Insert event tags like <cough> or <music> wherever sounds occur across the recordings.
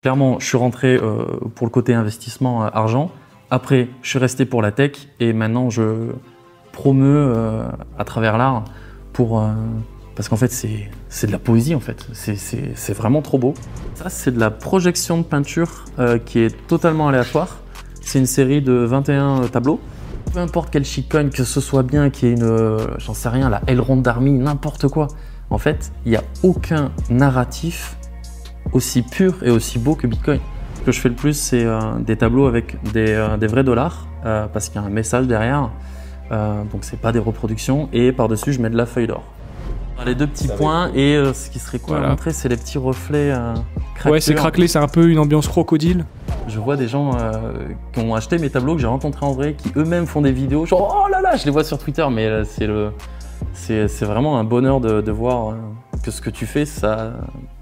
Clairement, je suis rentré euh, pour le côté investissement euh, argent. Après, je suis resté pour la tech et maintenant je promeux euh, à travers l'art pour parce qu'en fait c'est de la poésie en fait. C'est vraiment trop beau. Ça c'est de la projection de peinture qui est totalement aléatoire. C'est une série de 21 tableaux. Peu importe quel chicogne, que ce soit bien, qu'il y ait une, j'en sais rien, la aileron d'armée, n'importe quoi. En fait, il n'y a aucun narratif aussi pur et aussi beau que Bitcoin. Ce que je fais le plus, c'est euh, des tableaux avec des, euh, vrais dollars, euh, parce qu'il y a un message derrière, donc c'est pas des reproductions, et par-dessus, je mets de la feuille d'or. Les deux petits points, et ce qui serait cool à montrer, c'est les petits reflets craquelés. Ouais, c'est craquelé, c'est un peu une ambiance crocodile. Je vois des gens qui ont acheté mes tableaux, que j'ai rencontrés en vrai, qui eux-mêmes font des vidéos, genre oh là là, je les vois sur Twitter, mais c'est le... C'est vraiment un bonheur de, de voir que ce que tu fais, ça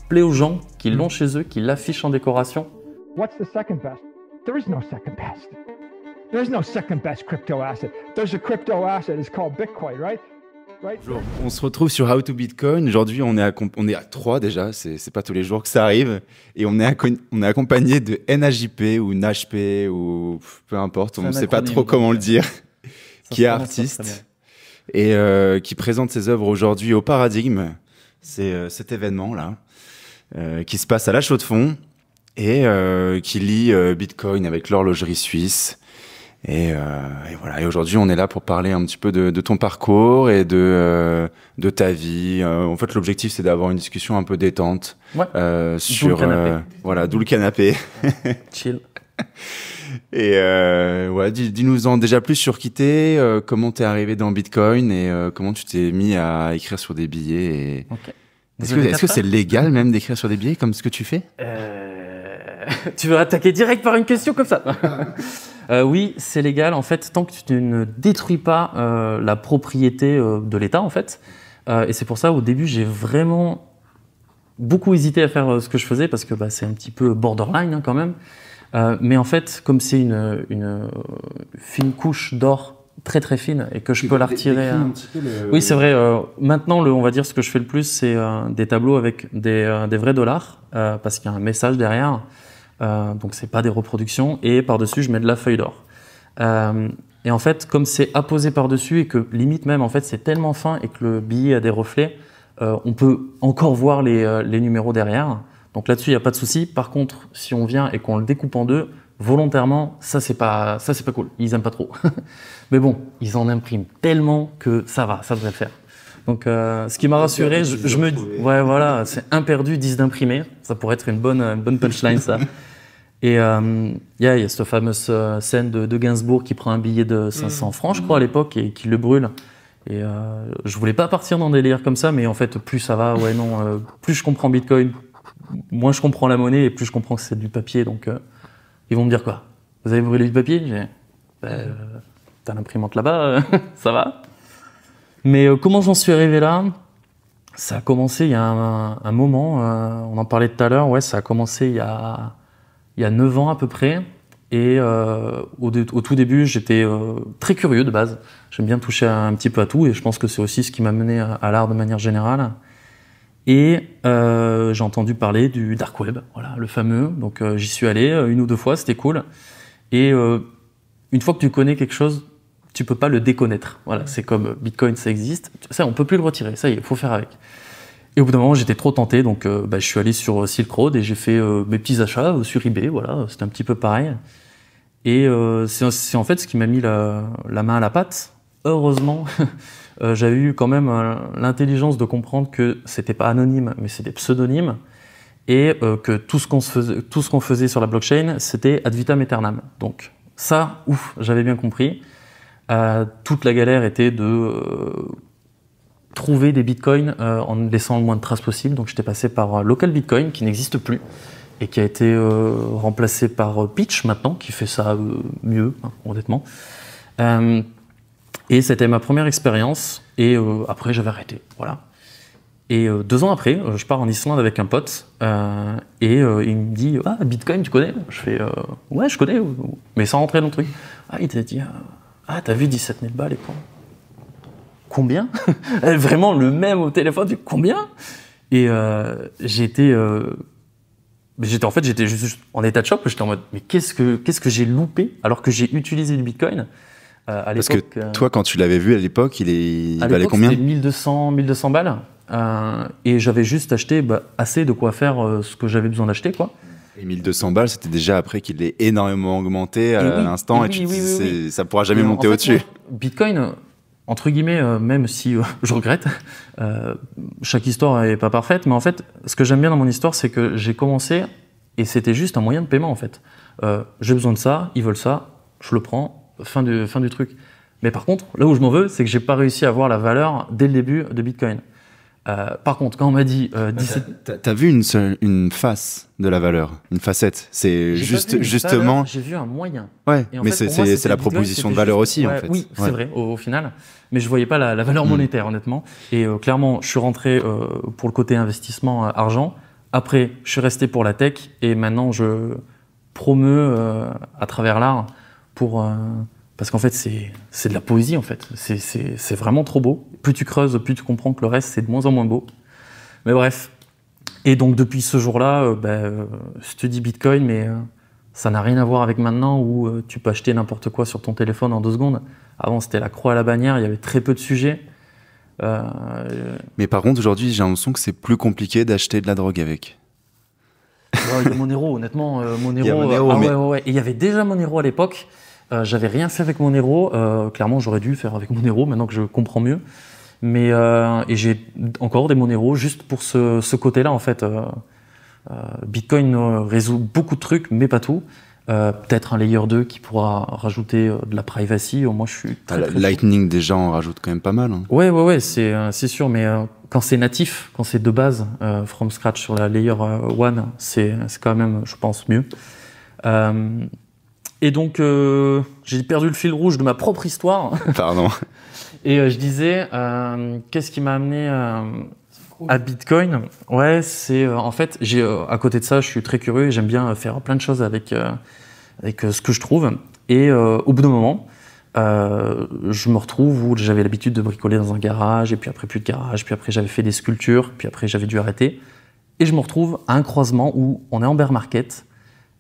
plaît aux gens l'ont chez eux, qui l'affichent en décoration. On se retrouve sur How to Bitcoin. Aujourd'hui, on, est à, trois est à n'est déjà, c'est pas tous les jours que ça arrive. Et on est, accompagné de NHJP ou NHP ou peu importe, on ne sait pas trop comment le euh, dire, qui est artiste et euh, qui présente ses œuvres aujourd'hui au paradigme. C'est euh, cet événement-là. Euh, qui se passe à la chaux de fond et euh, qui lie euh, Bitcoin avec l'horlogerie suisse. Et, voilà. Et aujourd'hui, on est là pour parler un petit peu de, ton parcours et de de ta vie. en fait, l'objectif, c'est d'avoir une discussion un peu détente ouais. sur voilà, d'où le canapé. <laughs> Chill. Et voilà, dis-nous en déjà plus sur qui t'es, comment t'es arrivé dans Bitcoin et comment tu t'es mis à écrire sur des billets et, est-ce que c'est légal même d'écrire sur des billets comme ce que tu fais euh, <laughs> Tu veux attaquer direct par une question comme ça <laughs> euh, Oui, c'est légal en fait tant que tu ne détruis pas euh, la propriété de l'État en fait. et c'est pour ça au début j'ai vraiment beaucoup hésité à faire ce que je faisais parce que bah, c'est un petit peu borderline hein, quand même. mais en fait comme c'est une fine couche d'or très très fine et que je peux la retirer. Hein. Oui, c'est vrai. Euh, maintenant, le, on va dire ce que je fais le plus, c'est euh, des tableaux avec des, euh, vrais dollars parce qu'il y a un message derrière. donc c'est pas des reproductions et par-dessus je mets de la feuille d'or. et en fait, comme c'est apposé par-dessus et que limite même en fait c'est tellement fin et que le billet a des reflets, on peut encore voir les, les numéros derrière. Donc là-dessus, il n'y a pas de souci. Par contre, si on vient et qu'on le découpe en deux, volontairement, ça c'est pas, ça c'est pas cool. Ils aiment pas trop. <laughs> Mais bon, ils en impriment tellement que ça va, ça devrait faire. Donc, euh, ce qui m'a rassuré, je, me dis, ouais, voilà, c'est un perdu, 10 d'imprimer. Ça pourrait être une bonne, bonne punchline, ça. <laughs> Et euh, il y a cette fameuse euh, scène de, Gainsbourg qui prend un billet de 500 mm. francs, je crois, à l'époque, et qui le brûle. Et je voulais pas partir dans des délires comme ça, mais en fait, plus ça va, ouais, non, plus je comprends Bitcoin, moins je comprends la monnaie, et plus je comprends que c'est du papier, donc. Ils vont me dire quoi Vous avez brûlé le papier J'ai bah, T'as l'imprimante là-bas, euh, <laughs> ça va Mais euh, comment j'en suis arrivé là Ça a commencé il y a un, moment, on en parlait tout à l'heure, ouais, ça a commencé il y a, il y a 9 ans à peu près. Et au, tout début, j'étais très curieux de base. J'aime bien toucher un petit peu à tout et je pense que c'est aussi ce qui m'a mené à l'art de manière générale. Et euh, j'ai entendu parler du dark web, voilà, le fameux. Donc euh, j'y suis allé euh, une ou deux fois, c'était cool. Et une fois que tu connais quelque chose, tu peux pas le déconnaître. Voilà, c'est comme Bitcoin, ça existe. Ça, on peut plus le retirer. Ça y est, faut faire avec. Et au bout d'un moment, j'étais trop tenté, donc bah, je suis allé sur Silk Road et j'ai fait mes petits achats sur eBay. Voilà, c'était un petit peu pareil. Et c'est en fait ce qui m'a mis la, la main à la pâte heureusement, <laughs> euh, j'avais eu quand même euh, l'intelligence de comprendre que c'était pas anonyme, mais c'était pseudonyme, et euh, que tout ce qu'on faisait, sur la blockchain, c'était ad vitam aeternam. Donc ça, ouf, j'avais bien compris. toute la galère était de trouver des bitcoins en laissant le moins de traces possible. Donc j'étais passé par Local Bitcoin, qui n'existe plus, et qui a été remplacé par Pitch maintenant, qui fait ça mieux, hein, honnêtement. Et c'était ma première expérience. Et euh, après, j'avais arrêté. Voilà. Et euh, deux ans après, euh, je pars en Islande avec un pote. et il me dit Ah, Bitcoin, tu connais Je fais Ouais, je connais, mais sans rentrer dans le truc. Ah, il t'a dit Ah, t'as vu 17 000 balles et Combien <laughs> eh, Vraiment le même au téléphone, tu combien Et j'étais. J'étais en fait, j'étais juste en état de choc. J'étais en mode, mais qu'est-ce que qu'est-ce que j'ai loupé alors que j'ai utilisé du Bitcoin parce que euh, toi, quand tu l'avais vu à l'époque, il, est... il valait combien 1200, 1200 balles. Euh, et j'avais juste acheté bah, assez de quoi faire euh, ce que j'avais besoin d'acheter, quoi. Et 1200 balles, c'était déjà après qu'il ait énormément augmenté à l'instant, et, tu ça pourra jamais monter au-dessus. <laughs> Bitcoin, entre guillemets, même si je regrette, chaque histoire n'est pas parfaite, mais en fait, ce que j'aime bien dans mon histoire, c'est que j'ai commencé et c'était juste un moyen de paiement en fait. j'ai besoin de ça, ils veulent ça, je le prends, fin du, truc. Mais par contre, là où je m'en veux, c'est que j'ai pas réussi à voir la valeur dès le début de Bitcoin. Euh, par contre, quand on m'a dit euh, Tu 17... T'as vu une, face de la valeur, une facette. C'est juste, justement. J'ai vu un moyen. Ouais, mais c'est la proposition de valeur aussi, en fait. Oui, c'est vrai, au, final. Mais je voyais pas la, valeur hmm. monétaire, honnêtement. Et euh, clairement, je suis rentré pour le côté investissement argent. Après, je suis resté pour la tech. Et maintenant, je promeus à travers l'art pour euh, parce qu'en fait c'est de la poésie en fait. C'est vraiment trop beau. Plus tu creuses, plus tu comprends que le reste c'est de moins en moins beau. Mais bref. Et donc depuis ce jour-là, je te dis Bitcoin, mais euh, ça n'a rien à voir avec maintenant où euh, tu peux acheter n'importe quoi sur ton téléphone en deux secondes. Avant c'était la croix à la bannière, il y avait très peu de sujets. Mais par contre aujourd'hui j'ai l'impression que c'est plus compliqué d'acheter de la drogue avec. il y a Monero, honnêtement, Monero. il y avait déjà Monero à l'époque. Euh, j'avais rien fait avec mon héros. Euh, clairement, j'aurais dû faire avec mon héros maintenant que je comprends mieux. Mais euh, et j'ai encore des héros juste pour ce, côté-là en fait. Bitcoin résout beaucoup de trucs, mais pas tout. Peut-être un layer 2 qui pourra rajouter de la privacy. Moi, je suis. Ah, Lightning déjà en rajoute quand même pas mal. Hein. Ouais, ouais, ouais, c'est sûr. Mais quand c'est natif, quand c'est de base from scratch sur la layer 1, c'est quand même, je pense, mieux. Et donc, euh, j'ai perdu le fil rouge de ma propre histoire. <laughs> Pardon. Et euh, je disais, euh, qu'est-ce qui m'a amené à Bitcoin Ouais, c'est en fait, à côté de ça, je suis très curieux et j'aime bien faire plein de choses avec avec ce que je trouve. Et au bout d'un moment, je me retrouve où j'avais l'habitude de bricoler dans un garage, et puis après plus de garage, puis après j'avais fait des sculptures, puis après j'avais dû arrêter. Et je me retrouve à un croisement où on est en bear market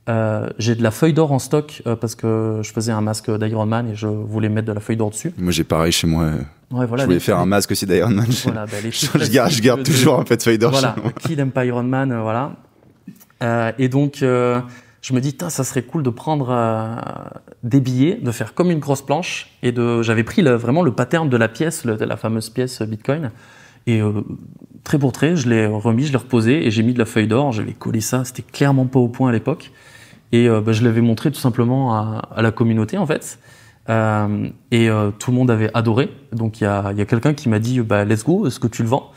euh, j'ai de la feuille d'or en stock euh, parce que je faisais un masque d'Iron Man et je voulais mettre de la feuille d'or dessus. Moi j'ai pareil chez moi. je voulais faire un masque aussi d'Iron Man. <laughs> Ben, je, garde, toujours un peu de feuille d'or voilà, Qui n'aime pas Iron Man, euh, et donc je me dis, ça serait cool de prendre des billets, de faire comme une grosse planche et de. J'avais pris vraiment le pattern de la pièce, de la fameuse pièce Bitcoin. Et très pour très je l'ai remis, je l'ai reposé et j'ai mis de la feuille d'or. J'avais collé ça, c'était clairement pas au point à l'époque. Et euh, bah, je l'avais montré tout simplement à, la communauté en fait. Euh, et euh, tout le monde avait adoré. Donc il y a, y a quelqu'un qui m'a dit bah, Let's go, est-ce que tu le vends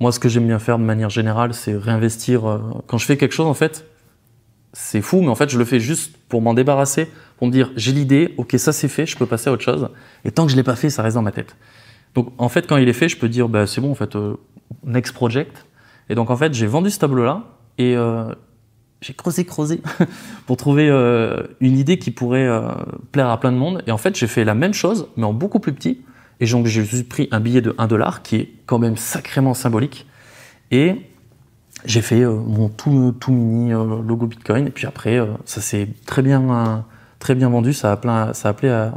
Moi, ce que j'aime bien faire de manière générale, c'est réinvestir. Quand je fais quelque chose, en fait, c'est fou, mais en fait, je le fais juste pour m'en débarrasser, pour me dire J'ai l'idée, ok, ça c'est fait, je peux passer à autre chose. Et tant que je ne l'ai pas fait, ça reste dans ma tête. Donc en fait, quand il est fait, je peux dire bah, C'est bon, en fait, next project. Et donc en fait, j'ai vendu ce tableau-là et j'ai creusé, creusé <laughs> pour trouver euh, une idée qui pourrait euh, plaire à plein de monde. Et en fait, j'ai fait la même chose, mais en beaucoup plus petit. Et donc, j'ai pris un billet de 1 dollar qui est quand même sacrément symbolique. Et j'ai fait euh, mon tout, tout mini logo Bitcoin. Et puis après, ça s'est très bien, très bien vendu. Ça a, plein, ça a à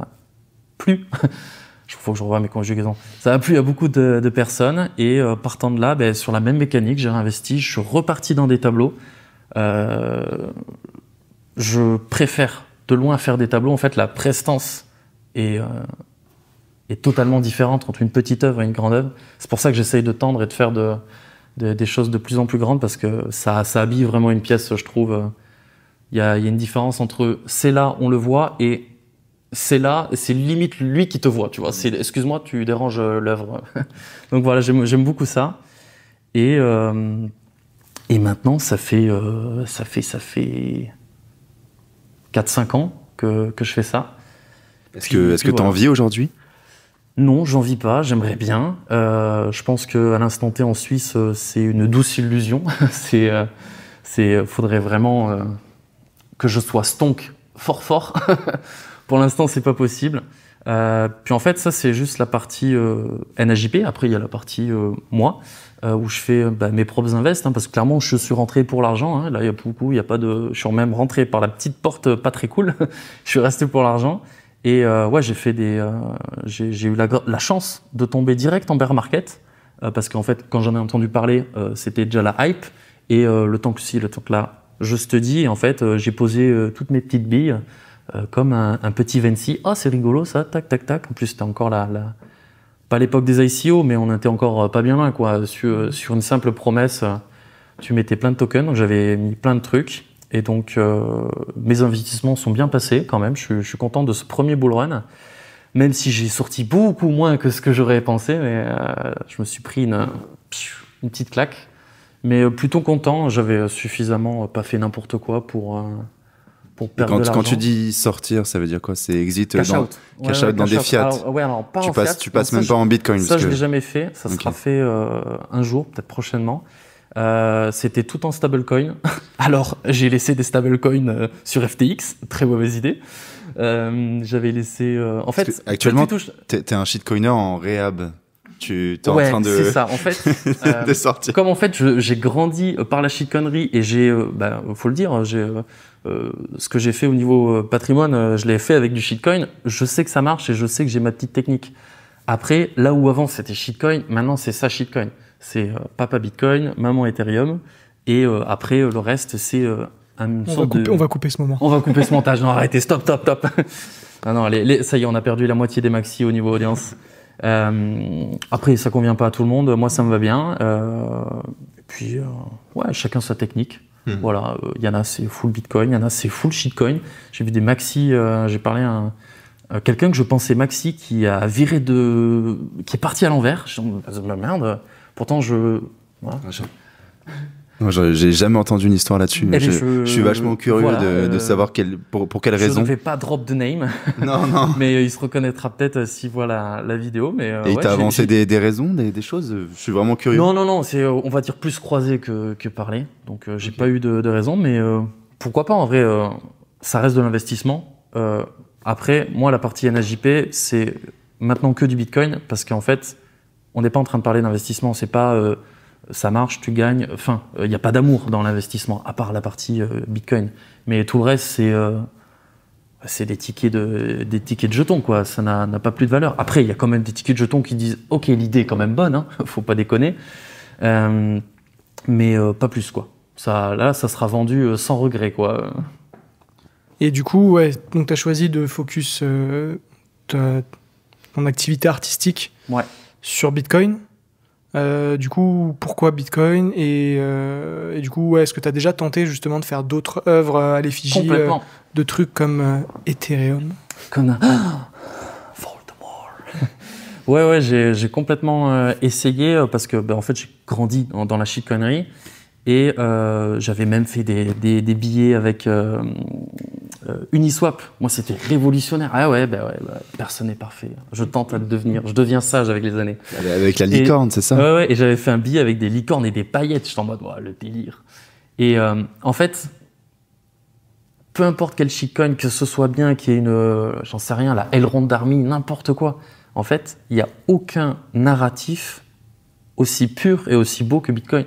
plus. Il <laughs> faut que je revoie mes conjugaisons. Ça a plu à beaucoup de, personnes. Et partant de là, ben, sur la même mécanique, j'ai réinvesti. Je suis reparti dans des tableaux. Euh, je préfère de loin faire des tableaux. En fait, la prestance est, euh, est totalement différente entre une petite œuvre et une grande œuvre. C'est pour ça que j'essaye de tendre et de faire de, des choses de plus en plus grandes parce que ça, ça habille vraiment une pièce, je trouve. Il y a, une différence entre c'est là, on le voit, et c'est là, c'est limite lui qui te voit, tu vois. excuse-moi, tu déranges euh, l'œuvre. <laughs> Donc voilà, j'aime, beaucoup ça. Et et maintenant, ça fait, euh, ça fait, ça fait 4-5 ans que, que, je fais ça. Est-ce que tu vis aujourd'hui Non, j'en vis pas, j'aimerais bien. Euh, je pense qu'à l'instant T en Suisse, euh, c'est une douce illusion. <laughs> c'est, faudrait vraiment que je sois stonk fort fort. <laughs> Pour l'instant, c'est pas possible. Euh, puis en fait, ça c'est juste la partie euh, NAJP. Après, il y a la partie euh, moi, euh, où je fais euh, bah, mes propres invests, hein, parce que clairement, je suis rentré pour l'argent. Hein. Là, il y a beaucoup, il y a pas de. Je suis même rentré par la petite porte pas très cool. <laughs> je suis resté pour l'argent. Et ouais, j'ai fait des. j'ai eu la, la, chance de tomber direct en bear market, parce qu'en fait, quand j'en ai entendu parler, c'était déjà la hype. Et le temps que si, le temps que là, je te dis, en fait, j'ai posé toutes mes petites billes. Euh, comme un, petit Vinci. Ah, oh, c'est rigolo ça, tac, tac, tac. En plus, c'était encore la, pas l'époque des ICO, mais on était encore euh, pas bien loin, quoi. Sur, euh, une simple promesse, tu mettais plein de tokens, donc j'avais mis plein de trucs. Et donc, mes investissements sont bien passés quand même. Je, suis content de ce premier bull run, même si j'ai sorti beaucoup moins que ce que j'aurais pensé, mais je me suis pris une, une petite claque. Mais plutôt content, j'avais suffisamment pas fait n'importe quoi pour quand, tu dis sortir, ça veut dire quoi C'est exit dans, dans des fiat. alors tu passes, tu passes même pas en bitcoin. Ça, je l'ai jamais fait. Ça sera fait euh, un jour, peut-être prochainement. Euh, c'était tout en stablecoin. <laughs> alors, j'ai laissé des stablecoins euh, sur FTX. Très mauvaise idée. j'avais laissé. en fait, actuellement, tu es un shitcoiner en réhab tu es en train de. C'est ça, en fait. <laughs> Euh, comme en fait, j'ai grandi euh, par la shitconnerie et j'ai, il euh, bah, faut le dire, hein, j'ai. ce que j'ai fait au niveau patrimoine, je l'ai fait avec du shitcoin. Je sais que ça marche et je sais que j'ai ma petite technique. Après, là où avant c'était shitcoin, maintenant c'est ça shitcoin. C'est papa Bitcoin, maman Ethereum, et après le reste c'est une on va couper, On va couper ce moment. On va couper ce montage. Non, arrêtez, stop, stop, stop. <laughs> ah non, allez. ça y est, on a perdu la moitié des maxi au niveau audience. Euh, après, ça convient pas à tout le monde. Moi, ça me va bien. et euh, puis, euh, ouais, chacun sa technique. Hmm. Voilà, il y en a c'est full Bitcoin, il y en a c'est full shitcoin. J'ai vu des maxi. J'ai parlé à, quelqu'un que je pensais maxi qui a viré de, qui est parti à l'envers. Je me ah, merde. Pourtant, je. Voilà. Ah, j'ai jamais entendu une histoire là-dessus. Eh ben, je, je, suis vachement curieux de, euh, savoir pour, quelles quelle je raison. ne vais pas drop de name. <laughs> Non, non. mais euh, il se reconnaîtra peut-être euh, s'il voit la, vidéo. Mais, Et il t'a avancé des, raisons, des, choses Je suis vraiment curieux. Non, non, non. C'est, on va dire, plus croisé que, que parlé. Donc, j'ai pas eu de, raison. Mais pourquoi pas En vrai, ça reste de l'investissement. après, moi, la partie NHJP, c'est maintenant que du Bitcoin parce qu'en fait, on n'est pas en train de parler d'investissement. C'est pas ça marche, tu gagnes. Enfin, il euh, n'y a pas d'amour dans l'investissement, à part la partie euh, Bitcoin. Mais tout le reste, euh, c'est des, tickets de, des tickets de jetons, quoi. Ça n'a pas plus de valeur. Après, il y a quand même des tickets de jetons qui disent Ok, l'idée est quand même bonne, hein, <laughs> faut pas déconner. mais pas plus, quoi. Ça, là, ça sera vendu sans regret, quoi. Et du coup, ouais, donc tu as choisi de focus ton activité artistique sur Bitcoin. Euh, du coup, pourquoi Bitcoin et, euh, du coup, est-ce que tu as déjà tenté justement de faire d'autres œuvres à l'effigie euh, de trucs comme Ethereum Comme <gasps> <laughs> Ouais, ouais, j'ai complètement essayé parce que, ben, en fait, j'ai grandi dans, la connerie et j'avais même fait des billets avec euh, Uniswap, moi c'était révolutionnaire. Ah ouais, bah bah, personne n'est parfait. Je tente à devenir, je deviens sage avec les années. Avec la licorne, c'est ça Ouais, et j'avais fait un billet avec des licornes et des paillettes. J'étais en mode, oh, le délire. Et euh, en fait, peu importe quel shitcoin, que ce soit bien, qu'il y ait une, euh, j'en sais rien, la Elrond d'Army, n'importe quoi. En fait, il n'y a aucun narratif aussi pur et aussi beau que Bitcoin.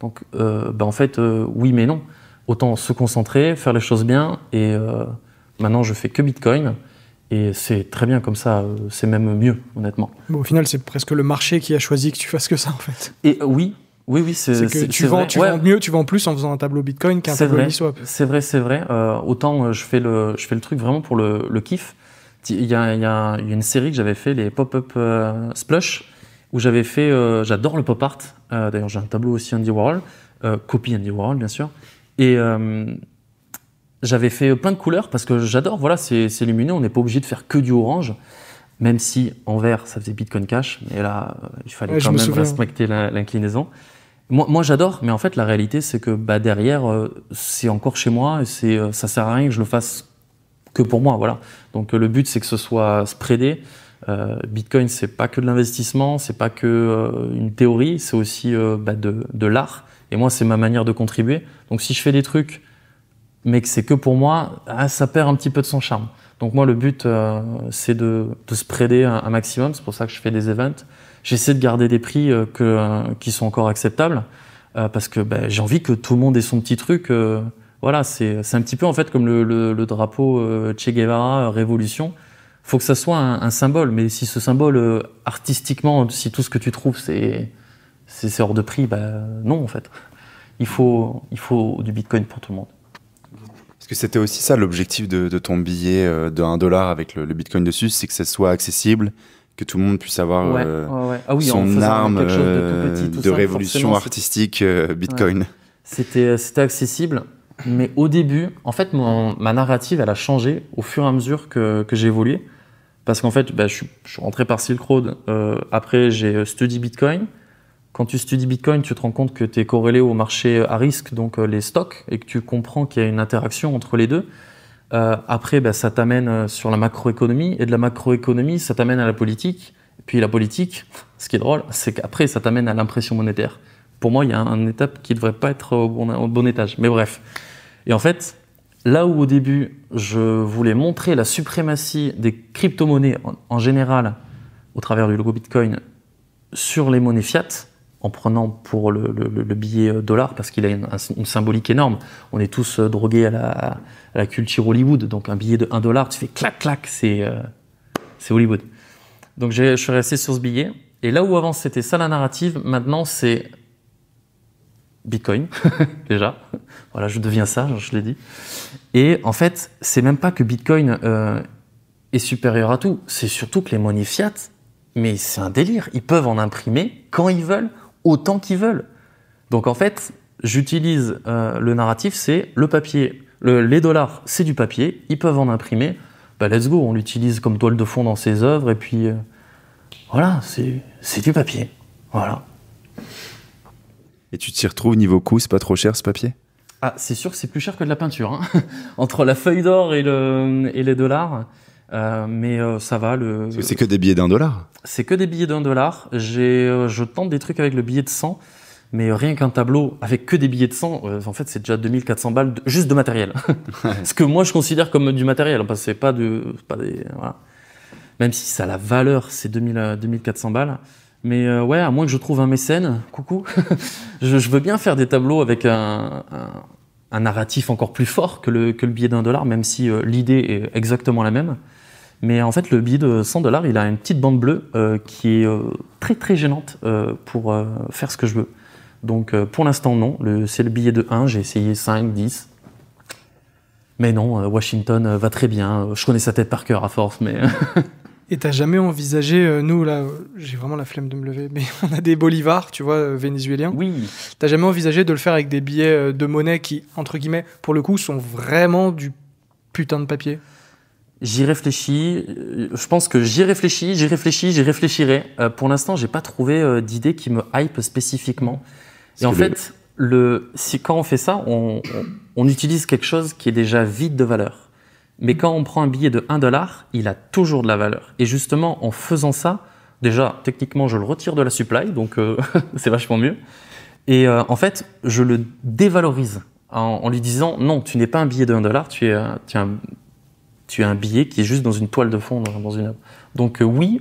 Donc, bah, en fait, oui mais non autant se concentrer, faire les choses bien. Et euh, maintenant, je fais que Bitcoin. Et c'est très bien comme ça, euh, c'est même mieux, honnêtement. au final, c'est presque le marché qui a choisi que tu fasses que ça, en fait. Et euh, oui, oui, oui, c'est tu, vends, tu vends mieux, tu vends plus en faisant un tableau Bitcoin qu'un tableau C'est vrai, c'est vrai. autant je fais le, je fais le truc vraiment pour le, kiff. Il y a, une série que j'avais fait, les pop-up Splush, où j'avais fait. J'adore le pop art. D'ailleurs, j'ai un tableau aussi Andy Warhol, copie Andy Warhol, bien sûr. Et euh, j'avais fait plein de couleurs parce que j'adore, voilà, c'est lumineux, on n'est pas obligé de faire que du orange, même si en vert ça faisait Bitcoin Cash, mais là euh, il fallait quand même respecter l'inclinaison. Moi, moi j'adore, mais en fait la réalité c'est que bah, derrière euh, c'est encore chez moi et c'est ça sert à rien que je le fasse que pour moi, voilà. Donc le but c'est que ce soit spreadé. Bitcoin c'est pas que de l'investissement, c'est pas que une théorie, c'est aussi bah, de, de l'art. Et moi, c'est ma manière de contribuer. Donc si je fais des trucs, mais que c'est que pour moi, ah, ça perd un petit peu de son charme. Donc moi, le but, euh, c'est de, se spreader un, maximum. C'est pour ça que je fais des events. J'essaie de garder des prix euh, que, euh, qui sont encore acceptables parce que ben, j'ai envie que tout le monde ait son petit truc. voilà, c'est un petit peu en fait comme le, drapeau Che Guevara Révolution. Faut que ça soit un symbole, mais si ce symbole artistiquement, si tout ce que tu trouves, c'est c'est hors de prix, bah, non, en fait. Il faut, il faut du Bitcoin pour tout le monde. Est-ce que c'était aussi ça l'objectif de, ton billet euh, de 1 dollar avec le, Bitcoin dessus C'est que ça soit accessible, que tout le monde puisse avoir euh, ah son arme de, euh, révolution artistique Bitcoin. C'était accessible, mais au début, en fait, ma narrative, elle a changé au fur et à mesure que, que j'ai évolué. Parce qu'en fait, bah, je, suis, rentré par Silk Road, après j'ai study Bitcoin, quand tu studies Bitcoin, tu te rends compte que tu es corrélé au marché à risque, donc euh, les stocks, et que tu comprends qu'il y a une interaction entre les deux. Euh, après, bah, ça t'amène euh, sur la macroéconomie, et de la macroéconomie, ça t'amène à la politique. Et puis la politique, ce qui est drôle, c'est qu'après, ça t'amène à l'impression monétaire. Pour moi, il y a une étape qui ne devrait pas être au bon, au bon étage. Mais bref. Et en fait, Là où au début, je voulais montrer la suprématie des crypto-monnaies en, général, au travers du logo Bitcoin, sur les monnaies fiat, en prenant pour le, billet euh, dollar parce qu'il a une, symbolique énorme. On est tous euh, drogués à la, culture Hollywood, donc un billet de 1 dollar, tu fais clac clac, c'est euh, Hollywood. Donc je suis resté sur ce billet. Et là où avant c'était ça la narrative, maintenant c'est Bitcoin, <laughs> déjà. Voilà, je deviens ça, je l'ai dit. Et en fait, c'est même pas que Bitcoin est supérieur à tout, c'est surtout que les monnaies fiat, mais c'est un délire. Ils peuvent en imprimer quand ils veulent, autant qu'ils veulent. Donc en fait, j'utilise euh, le narratif, c'est le papier. les dollars, c'est du papier, ils peuvent en imprimer. Bah let's go, on l'utilise comme toile de fond dans ses œuvres, et puis euh, voilà, c'est du papier. Voilà. Et tu t'y retrouves niveau coût, c'est pas trop cher ce papier Ah, c'est sûr que c'est plus cher que de la peinture. Hein. <laughs> Entre la feuille d'or et, le, et les dollars, euh, mais euh, ça va. C'est que des billets d'un dollar C'est que des billets d'un dollar. Euh, je tente des trucs avec le billet de 100, mais rien qu'un tableau avec que des billets de 100, en fait, c'est déjà 2400 balles juste de matériel. <laughs> Ce que moi, je considère comme du matériel, pas, de, pas des. Même si ça a la valeur, c'est 2400 balles. Mais ouais, à moins que je trouve un mécène, coucou, <laughs> je, veux bien faire des tableaux avec un, un narratif encore plus fort que le, que le billet d'un dollar, même si l'idée est exactement la même. Mais en fait, le billet de 100 dollars, il a une petite bande bleue euh, qui est euh, très très gênante euh, pour faire ce que je veux. Donc pour l'instant, non. C'est le billet de 1, j'ai essayé 5, 10. Mais non, Washington va très bien. Je connais sa tête par cœur à force, mais. <laughs> Et t'as jamais envisagé, nous là, j'ai vraiment la flemme de me lever, <laughs> mais on a des bolivars, tu vois, vénézuéliens. Oui. T'as jamais envisagé de le faire avec des billets de monnaie qui, entre guillemets, pour le coup, sont vraiment du putain de papier J'y réfléchis. Euh, je pense que j'y réfléchis, j'y réfléchis, j'y réfléchirai. Euh, pour l'instant, j'ai pas trouvé euh, d'idée qui me hype spécifiquement. Et en fait, le... si quand on fait ça, on, utilise quelque chose qui est déjà vide de valeur. Mais quand on prend un billet de 1 dollar, il a toujours de la valeur. Et justement, en faisant ça, déjà, techniquement, je le retire de la supply, donc <laughs> c'est vachement mieux. Et en fait, je le dévalorise en, lui disant non, tu n'es pas un billet de 1 dollar, tu es, tu es un tu as un billet qui est juste dans une toile de fond, dans, une Donc euh, oui,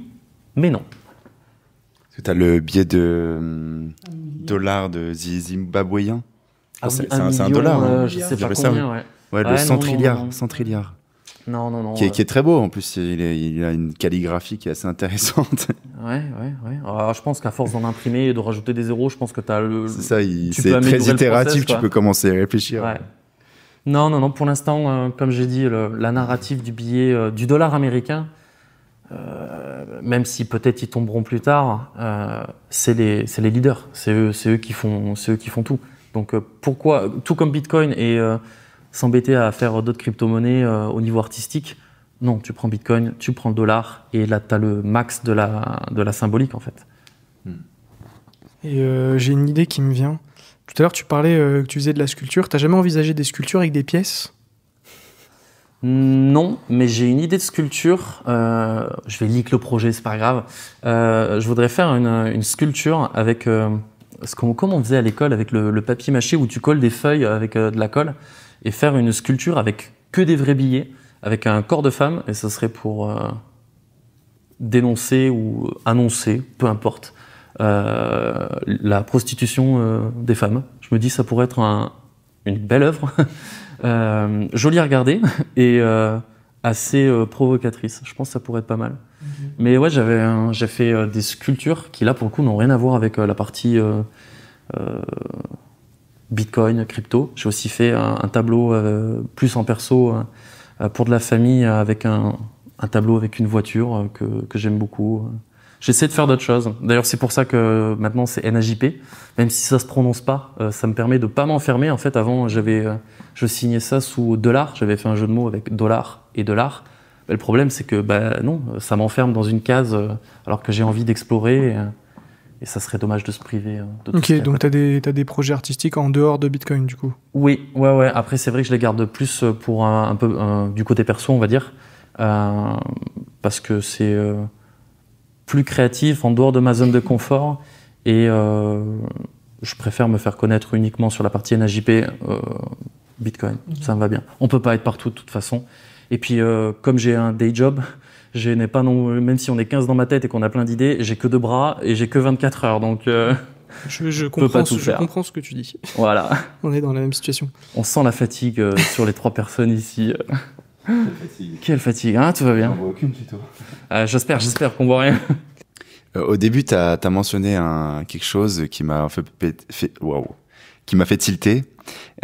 mais non. Tu as le billet de dollars de zimbabwéen ah, C'est un, dollar. je sais pas hein. le 100 trilliard, Qui est, très beau en plus, il, a une calligraphie qui est assez intéressante. <laughs> Ouais, ah, je pense qu'à force d'en imprimer et de rajouter des zéros, je pense que tu as le. C'est c'est très itératif, tu peux commencer à réfléchir. Non, non, non. Pour l'instant, euh, comme j'ai dit, la narrative du billet, euh, du dollar américain, euh, même si peut-être ils tomberont plus tard, c'est les, les, leaders, c'est eux, eux, qui font, eux qui font tout. Donc pourquoi, tout comme Bitcoin et s'embêter à faire d'autres crypto-monnaies au niveau artistique, non, tu prends Bitcoin, tu prends le dollar et là tu as le max de la, de la symbolique en fait. Et j'ai une idée qui me vient. Tout à l'heure, tu parlais euh, que tu faisais de la sculpture. T'as jamais envisagé des sculptures avec des pièces non, mais j'ai une idée de sculpture. Euh, je vais leak le projet, c'est pas grave. Euh, je voudrais faire une, sculpture avec ce qu'on comme on faisait à l'école avec le, le, papier mâché où tu colles des feuilles avec de la colle et faire une sculpture avec que des vrais billets, avec un corps de femme et ce serait pour dénoncer ou annoncer, peu importe, euh, la prostitution euh, des femmes. Je me dis ça pourrait être une belle œuvre, <laughs> euh, jolie à regarder et assez provocatrice. Je pense que ça pourrait être pas mal. Mhm. Mais ouais, j'avais j'ai fait des sculptures qui là pour le coup n'ont rien à voir avec la partie Bitcoin, crypto. J'ai aussi fait un, tableau plus en perso pour de la famille avec un, tableau avec une voiture que j'aime beaucoup. J'essaie de faire d'autres choses. D'ailleurs, c'est pour ça que maintenant c'est NAJP. Même si ça se prononce pas, euh, ça me permet de pas m'enfermer. En fait, avant, j'avais, euh, je signais ça sous dollar. J'avais fait un jeu de mots avec dollar et dollar. le problème, c'est que bah, non, ça m'enferme dans une case euh, alors que j'ai envie d'explorer. Et ça serait dommage de se priver. De ok, donc tu as des, des projets artistiques en dehors de Bitcoin, du coup Oui, ouais, ouais. Après, c'est vrai que je les garde plus pour un, peu du côté perso, on va dire. parce que c'est plus créatif, en dehors de ma zone de confort. Et euh, je préfère me faire connaître uniquement sur la partie NJP euh, Bitcoin. Mhm. Ça me va bien. On peut pas être partout de toute façon. Et puis, euh, comme j'ai un day job, <laughs> je n'ai pas non, même si on est 15 dans ma tête et qu'on a plein d'idées, j'ai que deux bras et j'ai que 24 heures. Donc, euh, je, <laughs> comprends, pas je, comprends, ce que tu dis. Voilà. <laughs> on est dans la même situation. On sent la fatigue sur les trois personnes ici. Quelle fatigue. hein, tout va bien. On voit aucune tuto. Ah, j'espère, j'espère qu'on voit rien. Euh, au début, tu as, mentionné un, quelque chose qui m'a fait, fait, qui m'a fait tilter.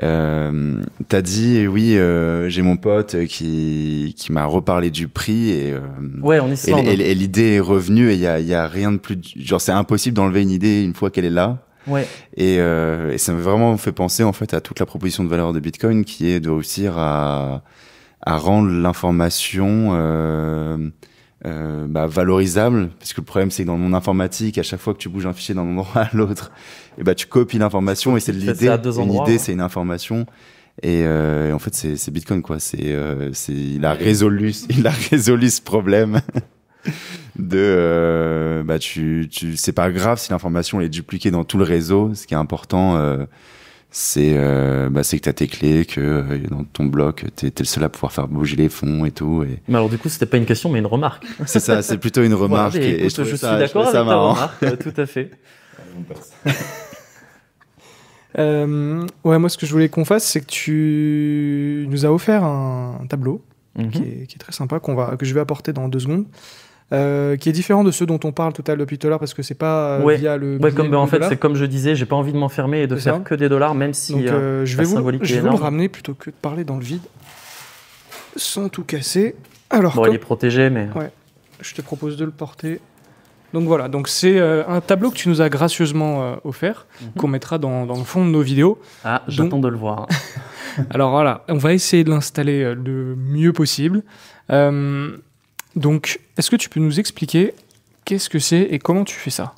Euh, tu as dit, oui, euh, j'ai mon pote qui, qui m'a reparlé du prix. Et, euh, ouais, on est hein. Et, l'idée est revenue et il n'y a, a rien de plus. Genre, c'est impossible d'enlever une idée une fois qu'elle est là. Ouais. Et, ça m'a vraiment fait penser en fait à toute la proposition de valeur de Bitcoin qui est de réussir à à rendre l'information euh, euh, bah, valorisable, parce que le problème c'est que dans mon informatique, à chaque fois que tu bouges un fichier d'un endroit à l'autre, et eh ben tu copies l'information et c'est l'idée. Une idée, hein. c'est une information. Et, euh, en fait, c'est Bitcoin quoi. C'est euh, il a résolu <laughs> il a résolu ce problème de bah tu tu c'est pas grave si l'information est dupliquée dans tout le réseau. Ce qui est important euh, bah, c'est que tu as tes clés, que euh, dans ton bloc, tu es, le seul à pouvoir faire bouger les fonds et tout. Et... Mais alors, du coup, c'était pas une question, mais une remarque. <laughs> C'est ça, c'est plutôt une remarque. je, suis d'accord avec ta remarque, euh, tout à fait. <laughs> ouais, moi, ce que je voulais qu'on fasse, c'est que tu nous as offert un, tableau qui, mhm. est, très sympa, que je vais apporter dans deux secondes. Euh, qui est différent de ceux dont on parle tout à l'heure parce que c'est pas euh, via le. comme, ben, en fait, c'est comme je disais, j'ai pas envie de m'enfermer et de faire que des dollars, même si. Donc, euh, je vais, vous, je vais vous le ramener plutôt que de parler dans le vide sans tout casser. Alors, bon, protéger, mais. Ouais, je te propose de le porter. Donc voilà, donc c'est un tableau que tu nous as gracieusement offert, mhm. qu'on mettra dans, le fond de nos vidéos. Ah, j'attends de le voir. <laughs> Alors voilà, on va essayer de l'installer le mieux possible. Donc, est-ce que tu peux nous expliquer qu'est-ce que c'est et comment tu fais ça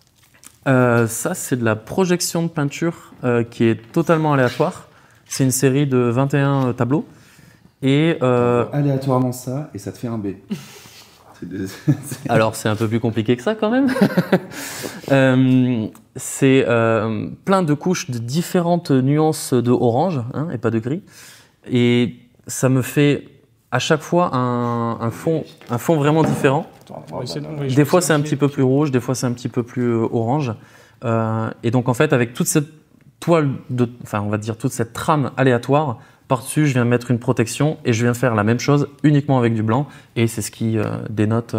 euh, Ça, c'est de la projection de peinture euh, qui est totalement aléatoire. C'est une série de 21 euh, tableaux. Et Aléatoirement ça, et ça te fait un B. <laughs> <laughs> Alors c'est un peu plus compliqué que ça quand même. <laughs> c'est plein de couches de différentes nuances de orange hein, et pas de gris. Et ça me fait à chaque fois un, fond, un fond vraiment différent. Des fois c'est un petit peu plus rouge, des fois c'est un petit peu plus euh, orange. Euh, et donc en fait avec toute cette toile, de, enfin on va dire toute cette trame aléatoire, par-dessus je viens mettre une protection et je viens faire la même chose uniquement avec du blanc. Et c'est ce qui euh, dénote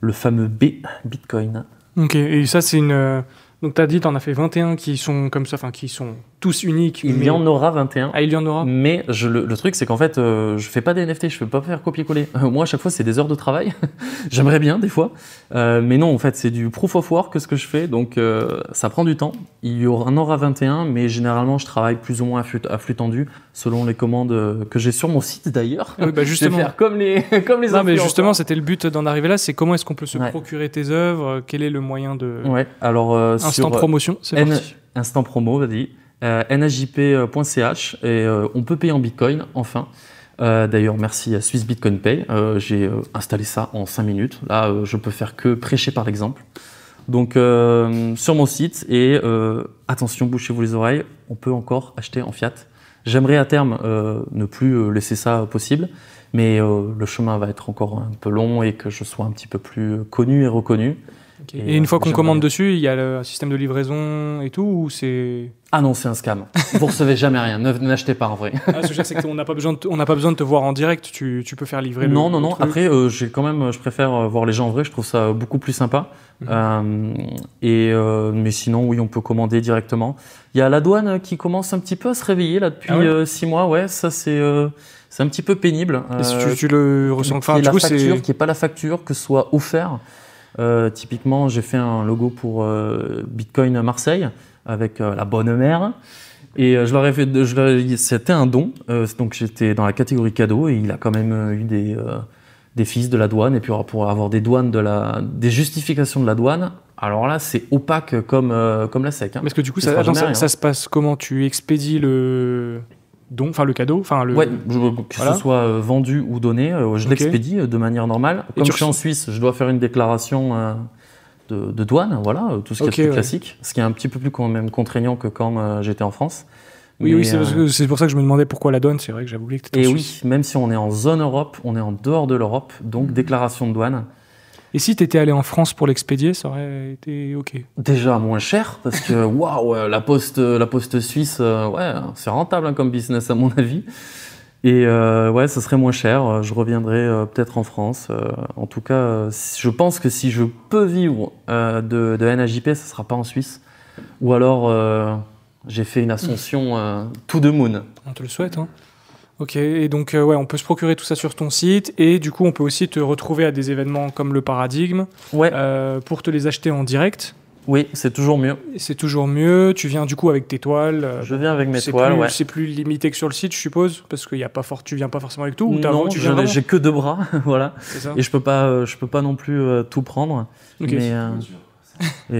le fameux B, Bitcoin. Ok, et ça c'est une... donc tu as dit, tu en as fait 21 qui sont comme ça, enfin qui sont tous uniques. Il y en aura 21. Ah, il y en aura. Mais le, truc, c'est qu'en fait, euh, je fais pas des NFT, je peux pas faire copier-coller. <laughs> moi, à chaque fois, c'est des heures de travail. <laughs> J'aimerais bien, des fois. Euh, mais non, en fait, c'est du proof of work que ce que je fais. Donc, euh, ça prend du temps. Il y aura un aura 21, mais généralement, je travaille plus ou moins à flux, tendu, selon les commandes que j'ai sur mon site d'ailleurs. bah <laughs> justement. comme les, comme les Non, mais justement, c'était le but d'en arriver là. C'est comment est-ce qu'on peut se procurer tes œuvres Quel est le moyen de. Ouais, alors. Instant promotion, c'est Instant promo, vas-y najp.ch euh, euh, et euh, on peut payer en Bitcoin, enfin. D'ailleurs, merci à Swiss Bitcoin Pay. J'ai installé ça en 5 minutes. Là, je peux faire que prêcher par exemple Donc, sur mon site, et attention, bouchez-vous les oreilles, on peut encore acheter en fiat. J'aimerais à terme ne plus laisser ça possible, mais le chemin va être encore un peu long et que je sois un petit peu plus connu et reconnu. Et, une fois qu'on commande dessus, il y a un système de livraison et tout ou c'est Ah non, c'est un scam. vous recevez jamais rien. Ne N'achetez pas en vrai. ah, ce c'est qu'on n'a pas besoin de, on pas besoin de te voir en direct. Tu, tu peux faire livrer. Non, le, non, non. non. Après, euh, j'ai quand même, je préfère euh, voir les gens en vrai. Je trouve ça beaucoup plus sympa. Mhm. Euh, et mais sinon, oui, on peut commander directement. Il y a la douane qui commence un petit peu à se réveiller là depuis ah six mois. Ouais, ça c'est c'est un petit peu pénible. Euh, si tu, tu, le ressens. Enfin, du la facture, qui est pas la facture, que ce soit offert. Euh, typiquement, j'ai fait un logo pour euh, Bitcoin Marseille avec euh, la bonne mère. Et je leur fait, c'était un don. donc j'étais dans la catégorie cadeau et il a quand même eu des des fils de la douane et puis pour avoir des douanes de la des justifications de la douane alors là c'est opaque comme comme la sec hein. parce que du coup ça, se passe comment tu expédies le donc, enfin le cadeau, enfin le. que ce soit euh, vendu ou donné, euh, je l'expédie euh, de manière normale. Comme je suis en Suisse, je dois faire une déclaration de, douane, voilà, tout ce qui est classique, ce qui est un petit peu plus quand même contraignant que quand j'étais en France. Oui, oui, c'est, pour ça que je me demandais pourquoi la douane. C'est vrai que j'avais oublié que tu Et en Suisse. oui, même si on est en zone Europe, on est en dehors de l'Europe, donc mhm. déclaration de douane. Et si tu étais allé en France pour l'expédier, ça aurait été OK Déjà moins cher, parce que <laughs> waouh, la poste, la poste suisse, euh, ouais, c'est rentable hein, comme business à mon avis. Et euh, ouais, ça serait moins cher. Je reviendrai euh, peut-être en France. en tout cas, je pense que si je peux vivre de, de ce ne sera pas en Suisse. Ou alors, j'ai fait une ascension tout de moon. On te le souhaite, hein Ok, et donc euh, ouais, on peut se procurer tout ça sur ton site et du coup on peut aussi te retrouver à des événements comme le Paradigme euh, pour te les acheter en direct. Oui, c'est toujours mieux. C'est toujours mieux. Tu viens du coup avec tes toiles. Euh, je viens avec mes toiles, ouais. C'est plus limité que sur le site, je suppose, parce que y a pas fort, tu viens pas forcément avec tout. Ou non, j'ai que deux bras, <laughs> voilà. Et je peux pas, je peux pas non plus tout prendre. et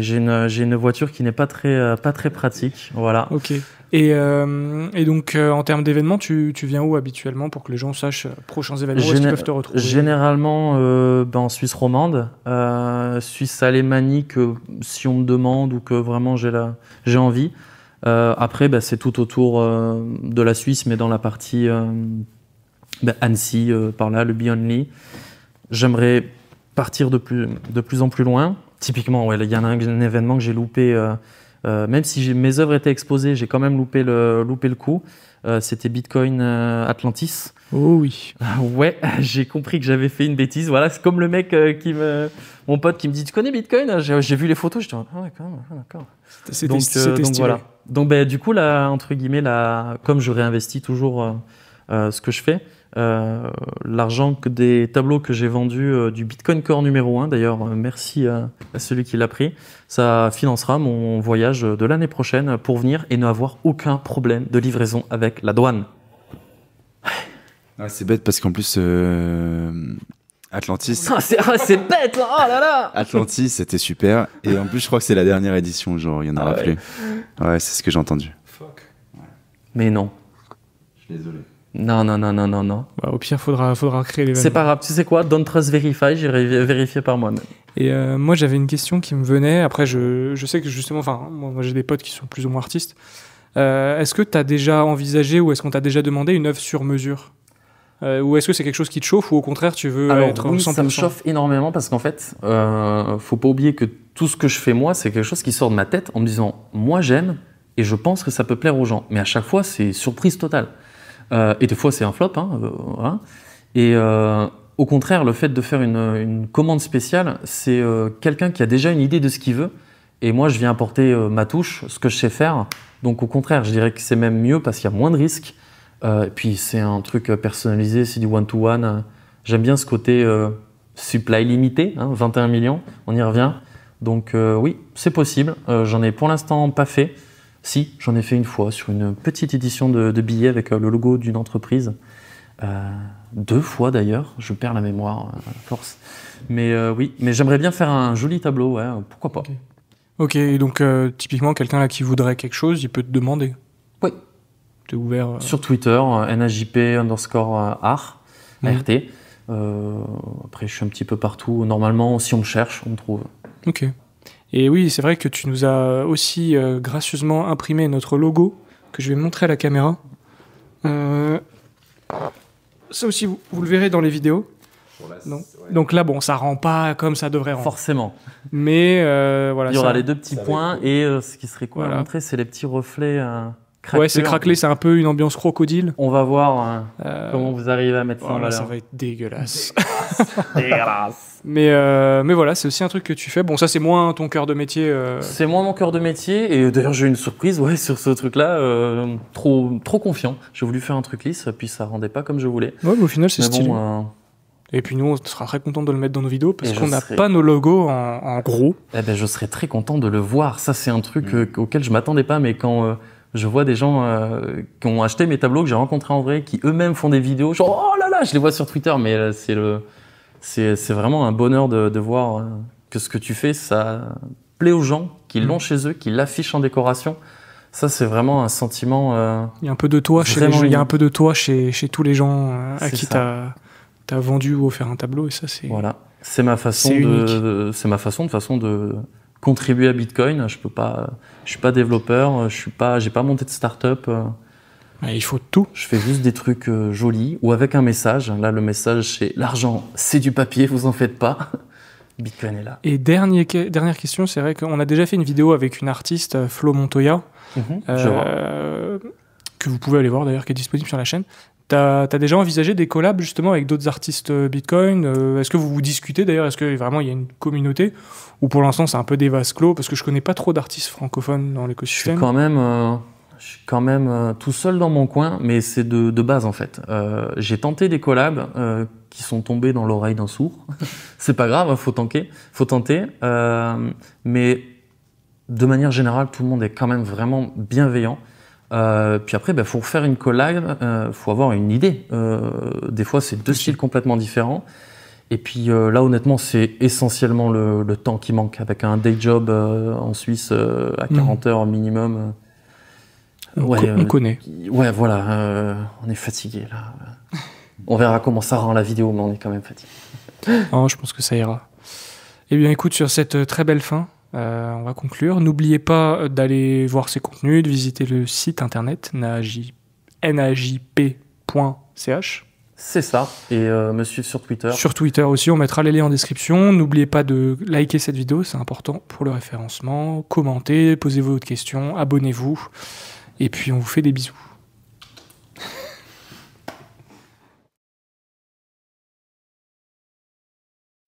j'ai une, une, voiture qui n'est pas très, pas très pratique, voilà. Ok. Et, euh, et donc, euh, en termes d'événements, tu, tu, viens où habituellement pour que les gens sachent euh, prochains événements où ils peuvent te retrouver Généralement, ben, en Suisse romande, Suisse alémanique, si on me demande ou que vraiment j'ai envie. après, ben, c'est tout autour de la Suisse, mais dans la partie ben, Annecy, par là, le Beyond J'aimerais partir de plus, de plus en plus loin. Typiquement, il y a un, un événement que j'ai loupé euh, même si mes œuvres étaient exposées, j'ai quand même loupé le, loupé le coup. Euh, c'était Bitcoin euh, Atlantis. Oh oui. Ah ouais, <laughs> j'ai compris que j'avais fait une bêtise. Voilà, c'est comme le mec qui me, mon pote qui me dit, tu connais Bitcoin J'ai vu les photos, j'étais, ah d'accord. Donc, donc Donc du coup là, entre guillemets comme je réinvestis toujours ce que je fais, euh, l'argent que des tableaux que j'ai vendus euh, du Bitcoin Core numéro 1. D'ailleurs, euh, merci à, celui qui l'a pris. Ça financera mon voyage de l'année prochaine pour venir et ne avoir aucun problème de livraison avec la douane. Ah, c'est bête parce qu'en plus, Atlantis. Ah, ah, c'est bête oh là là Atlantis, c'était super. Et en plus, je crois que c'est la dernière édition, genre, il n'y en aura plus. Ouais, c'est ce que j'ai entendu. Mais non. Je suis désolé. Non, non, non, non, non, non. Bah, au pire, faudra, faudra créer l'événement. C'est pas grave, tu sais quoi, don't trust verify, j'irai vérifier par moi Et euh, moi, j'avais une question qui me venait, après, je, sais que justement, enfin, moi, j'ai des potes qui sont plus ou moins artistes. Euh, est-ce que tu as déjà envisagé ou est-ce qu'on t'a déjà demandé une œuvre sur mesure euh, Ou est-ce que c'est quelque chose qui te chauffe ou au contraire, tu veux être ça me chauffe énormément parce qu'en fait, faut pas oublier que tout ce que je fais moi, c'est quelque chose qui sort de ma tête en me disant, moi j'aime et je pense que ça peut plaire aux gens. Mais à chaque fois, c'est surprise totale. Euh, et des fois, c'est un flop. Hein, euh, hein. Et euh, au contraire, le fait de faire une, commande spéciale, c'est quelqu'un qui a déjà une idée de ce qu'il veut. Et moi, je viens apporter ma touche, ce que je sais faire. Donc, au contraire, je dirais que c'est même mieux parce qu'il y a moins de risques. et puis, c'est un truc personnalisé, c'est du one-to-one. J'aime bien ce côté supply limité, 21 hein, millions, on y revient. Donc oui, c'est possible. J'en ai pour l'instant pas fait. Si, j'en ai fait une fois sur une petite édition de, billets avec euh, le logo d'une entreprise. Euh, deux fois d'ailleurs, je perds la mémoire euh, à force. Mais oui, mais j'aimerais bien faire un joli tableau, pourquoi pas. Ok, okay donc typiquement quelqu'un là qui voudrait quelque chose, il peut te demander. Oui. es ouvert. Sur Twitter, najp underscore art, mhm. r après, je suis un petit peu partout. Normalement, si on me cherche, on me trouve. Ok. Et oui, c'est vrai que tu nous as aussi euh, gracieusement imprimé notre logo que je vais montrer à la caméra. Euh, ça aussi, vous, le verrez dans les vidéos. Donc là, bon, ça rend pas comme ça devrait rendre. Forcément. Mais euh, voilà. Il y aura les deux petits points et ce qui serait cool à montrer, c'est les petits reflets. craquelés. ouais, c'est craquelé, c'est un peu une ambiance crocodile. On va voir hein, comment vous arrivez à mettre ça voilà, en valeur. Ça va être dégueulasse. <laughs> <laughs> Mais, euh, mais voilà, c'est aussi un truc que tu fais. Bon, ça, c'est moins ton cœur de métier. Euh. C'est moins mon cœur de métier. Et d'ailleurs, j'ai eu une surprise ouais, <laughs> sur ce truc-là. Euh, trop, trop confiant. J'ai voulu faire un truc lisse, puis ça rendait pas comme je voulais. Ouais, mais au final, c'est stylé. Bon, et puis nous, on sera très content de le mettre dans nos vidéos parce qu'on n'a pas nos logos en, gros. Eh ben, je serais très content de le voir. Ça, c'est un truc mm. auquel je m'attendais pas, mais quand je vois des gens qui ont acheté mes tableaux que j'ai rencontrés en vrai, qui eux-mêmes font des vidéos. Genre, oh là là, je les vois sur Twitter, mais c'est le, c'est vraiment un bonheur de, voir euh, que ce que tu fais, ça plaît aux gens qui mm. l'ont chez eux, qui l'affichent en décoration. Ça, c'est vraiment un sentiment. Euh, il y a un peu de toi chez les gens, il y a un peu de toi chez, tous les gens euh, à qui tu as, vendu ou offert un tableau. Et ça, c'est. Voilà. C'est ma façon de. C'est ma façon de façon de contribuer à Bitcoin. Je peux pas. Je suis pas développeur. Je suis pas. J'ai pas monté de start-up il faut tout. Je fais juste des trucs euh, jolis ou avec un message. Là, le message, c'est l'argent, c'est du papier, vous en faites pas. <laughs> Bitcoin est là. Et dernière question, c'est vrai qu'on a déjà fait une vidéo avec une artiste, euh, Flo Montoya, mhm, euh, que vous pouvez aller voir d'ailleurs, qui est disponible sur la chaîne. T'as as déjà envisagé des collabs justement avec d'autres artistes Bitcoin Est-ce que vous vous discutez d'ailleurs Est-ce que vraiment il y a une communauté Ou pour l'instant c'est un peu des vases clos Parce que je connais pas trop d'artistes francophones dans l'écosystème. Je quand même je suis quand même euh, tout seul dans mon coin, mais c'est de, base en fait. Euh, j'ai tenté des collabs euh, qui sont tombés dans l'oreille d'un sourd. <laughs> c'est pas grave, hein, faut tanker, faut tenter. mais de manière générale, tout le monde est quand même vraiment bienveillant. puis après, pour bah, faire une collab, faut avoir une idée. des fois, c'est deux styles complètement différents. Et puis là, honnêtement, c'est essentiellement le, temps qui manque avec un day job en Suisse à 40 mmh. heures minimum. Ouais, on, euh, connaît. Ouais, voilà, euh, on est fatigué là. on verra comment ça rend la vidéo, mais on est quand même fatigué. <laughs> je pense que ça ira. Eh bien, écoute, sur cette euh, très belle fin, on va conclure. N'oubliez pas d'aller voir ces contenus, de visiter le site internet najp.ch. C'est ça. Et me suivre sur Twitter. Sur Twitter aussi, on mettra les liens en description. N'oubliez pas de liker cette vidéo, c'est important pour le référencement. Commentez, posez-vous votre questions, abonnez-vous. Et puis on vous fait des bisous.